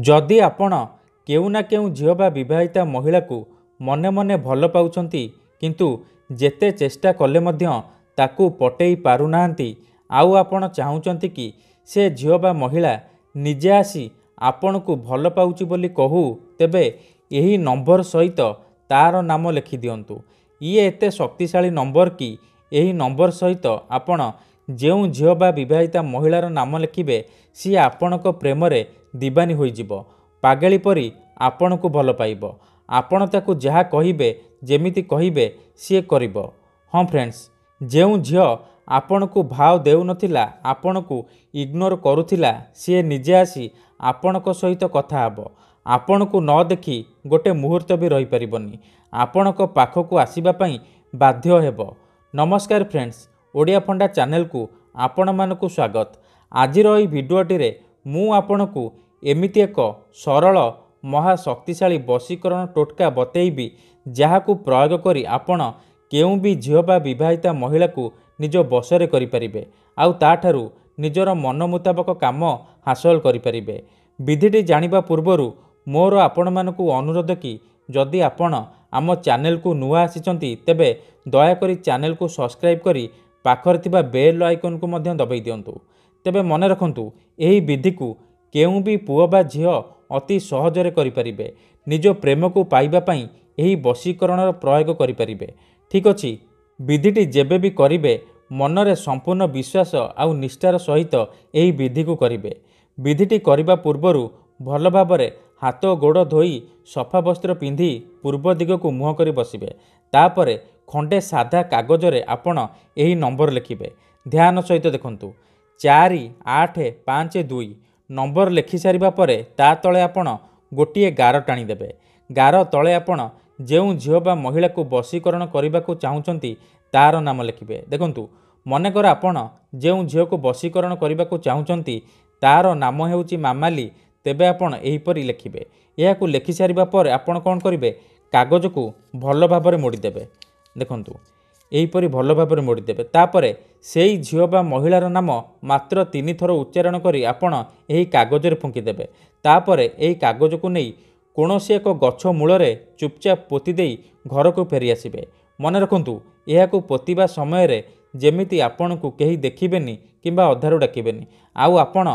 ଯଦି ଆପଣ କେଉଁ ନା କେଉଁ ଝିଅ ବା ବିବାହିତା ମହିଳାକୁ ମନେ ମନେ ଭଲ ପାଉଛନ୍ତି କିନ୍ତୁ ଯେତେ ଚେଷ୍ଟା କଲେ ମଧ୍ୟ ତାକୁ ପଟେଇ ପାରୁନାହାନ୍ତି ଆଉ ଆପଣ ଚାହୁଁଛନ୍ତି କି ସେ ଝିଅ ବା ମହିଳା ନିଜେ ଆସି ଆପଣଙ୍କୁ ଭଲ ପାଉଛି ବୋଲି କହୁ ତେବେ ଏହି ନମ୍ବର ସହିତ ତା'ର ନାମ ଲେଖିଦିଅନ୍ତୁ ଇଏ ଏତେ ଶକ୍ତିଶାଳୀ ନମ୍ବର କି ଏହି ନମ୍ବର ସହିତ ଆପଣ ଯେଉଁ ଝିଅ ବା ବିବାହିତା ମହିଳାର ନାମ ଲେଖିବେ ସିଏ ଆପଣଙ୍କ ପ୍ରେମରେ ଦିବାନୀ ହୋଇଯିବ ପାଗେଳି ପରି ଆପଣଙ୍କୁ ଭଲ ପାଇବ ଆପଣ ତାକୁ ଯାହା କହିବେ ଯେମିତି କହିବେ ସିଏ କରିବ ହଁ ଫ୍ରେଣ୍ଡସ୍ ଯେଉଁ ଝିଅ ଆପଣଙ୍କୁ ଭାଓ ଦେଉନଥିଲା ଆପଣଙ୍କୁ ଇଗ୍ନୋର କରୁଥିଲା ସିଏ ନିଜେ ଆସି ଆପଣଙ୍କ ସହିତ କଥା ହେବ ଆପଣଙ୍କୁ ନ ଦେଖି ଗୋଟେ ମୁହୂର୍ତ୍ତ ବି ରହିପାରିବନି ଆପଣଙ୍କ ପାଖକୁ ଆସିବା ପାଇଁ ବାଧ୍ୟ ହେବ ନମସ୍କାର ଫ୍ରେଣ୍ଡସ୍ ଓଡ଼ିଆ ଫଣ୍ଡା ଚ୍ୟାନେଲକୁ ଆପଣମାନଙ୍କୁ ସ୍ୱାଗତ ଆଜିର ଏହି ଭିଡ଼ିଓଟିରେ ମୁଁ ଆପଣଙ୍କୁ ଏମିତି ଏକ ସରଳ ମହାଶକ୍ତିଶାଳୀ ବଶୀକରଣ ଟୋଟକା ବତେଇବି ଯାହାକୁ ପ୍ରୟୋଗ କରି ଆପଣ କେଉଁ ବି ଝିଅ ବା ବିବାହିତା ମହିଳାକୁ ନିଜ ବଶରେ କରିପାରିବେ ଆଉ ତାଠାରୁ ନିଜର ମନ ମୁତାବକ କାମ ହାସଲ କରିପାରିବେ ବିଧିଟି ଜାଣିବା ପୂର୍ବରୁ ମୋର ଆପଣମାନଙ୍କୁ ଅନୁରୋଧ କି ଯଦି ଆପଣ ଆମ ଚ୍ୟାନେଲକୁ ନୂଆ ଆସିଛନ୍ତି ତେବେ ଦୟାକରି ଚ୍ୟାନେଲକୁ ସବସ୍କ୍ରାଇବ୍ କରି ପାଖରେ ଥିବା ବେଲ୍ ଆଇକନ୍କୁ ମଧ୍ୟ ଦବାଇ ଦିଅନ୍ତୁ ତେବେ ମନେ ରଖନ୍ତୁ ଏହି ବିଧିକୁ କେଉଁ ବି ପୁଅ ବା ଝିଅ ଅତି ସହଜରେ କରିପାରିବେ ନିଜ ପ୍ରେମକୁ ପାଇବା ପାଇଁ ଏହି ବଶୀକରଣର ପ୍ରୟୋଗ କରିପାରିବେ ଠିକ୍ ଅଛି ବିଧିଟି ଯେବେ ବି କରିବେ ମନରେ ସମ୍ପୂର୍ଣ୍ଣ ବିଶ୍ୱାସ ଆଉ ନିଷ୍ଠାର ସହିତ ଏହି ବିଧିକୁ କରିବେ ବିଧିଟି କରିବା ପୂର୍ବରୁ ଭଲ ଭାବରେ ହାତ ଗୋଡ଼ ଧୋଇ ସଫା ବସ୍ତ୍ର ପିନ୍ଧି ପୂର୍ବ ଦିଗକୁ ମୁହଁ କରି ବସିବେ ତାପରେ ଖଣ୍ଡେ ସାଧା କାଗଜରେ ଆପଣ ଏହି ନମ୍ବର ଲେଖିବେ ଧ୍ୟାନ ସହିତ ଦେଖନ୍ତୁ ଚାରି ଆଠ ପାଞ୍ଚ ଦୁଇ ନମ୍ବର ଲେଖିସାରିବା ପରେ ତା ତଳେ ଆପଣ ଗୋଟିଏ ଗାର ଟାଣିଦେବେ ଗାର ତଳେ ଆପଣ ଯେଉଁ ଝିଅ ବା ମହିଳାକୁ ବଶୀକରଣ କରିବାକୁ ଚାହୁଁଛନ୍ତି ତାର ନାମ ଲେଖିବେ ଦେଖନ୍ତୁ ମନେକର ଆପଣ ଯେଉଁ ଝିଅକୁ ବଶୀକରଣ କରିବାକୁ ଚାହୁଁଛନ୍ତି ତାର ନାମ ହେଉଛି ମାମାଲି ତେବେ ଆପଣ ଏହିପରି ଲେଖିବେ ଏହାକୁ ଲେଖିସାରିବା ପରେ ଆପଣ କ'ଣ କରିବେ କାଗଜକୁ ଭଲ ଭାବରେ ମୋଡ଼ିଦେବେ ଦେଖନ୍ତୁ ଏହିପରି ଭଲ ଭାବରେ ମୋଡ଼ିଦେବେ ତାପରେ ସେହି ଝିଅ ବା ମହିଳାର ନାମ ମାତ୍ର ତିନିଥର ଉଚ୍ଚାରଣ କରି ଆପଣ ଏହି କାଗଜରେ ଫୁଙ୍କିଦେବେ ତାପରେ ଏହି କାଗଜକୁ ନେଇ କୌଣସି ଏକ ଗଛ ମୂଳରେ ଚୁପଚାପ ପୋତି ଦେଇ ଘରକୁ ଫେରିଆସିବେ ମନେ ରଖନ୍ତୁ ଏହାକୁ ପୋତିବା ସମୟରେ ଯେମିତି ଆପଣଙ୍କୁ କେହି ଦେଖିବେନି କିମ୍ବା ଅଧାରୁ ଡାକିବେନି ଆଉ ଆପଣ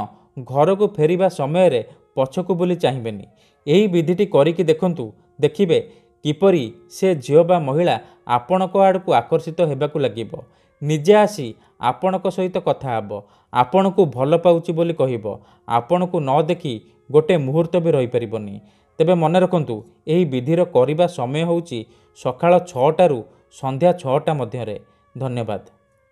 ଘରକୁ ଫେରିବା ସମୟରେ ପଛକୁ ବୁଲି ଚାହିଁବେନି ଏହି ବିଧିଟି କରିକି ଦେଖନ୍ତୁ ଦେଖିବେ କିପରି ସେ ଝିଅ ବା ମହିଳା ଆପଣଙ୍କ ଆଡ଼କୁ ଆକର୍ଷିତ ହେବାକୁ ଲାଗିବ ନିଜେ ଆସି ଆପଣଙ୍କ ସହିତ କଥା ହେବ ଆପଣଙ୍କୁ ଭଲ ପାଉଛି ବୋଲି କହିବ ଆପଣଙ୍କୁ ନ ଦେଖି ଗୋଟିଏ ମୁହୂର୍ତ୍ତ ବି ରହିପାରିବନି ତେବେ ମନେ ରଖନ୍ତୁ ଏହି ବିଧିର କରିବା ସମୟ ହେଉଛି ସକାଳ ଛଅଟାରୁ ସନ୍ଧ୍ୟା ଛଅଟା ମଧ୍ୟରେ ଧନ୍ୟବାଦ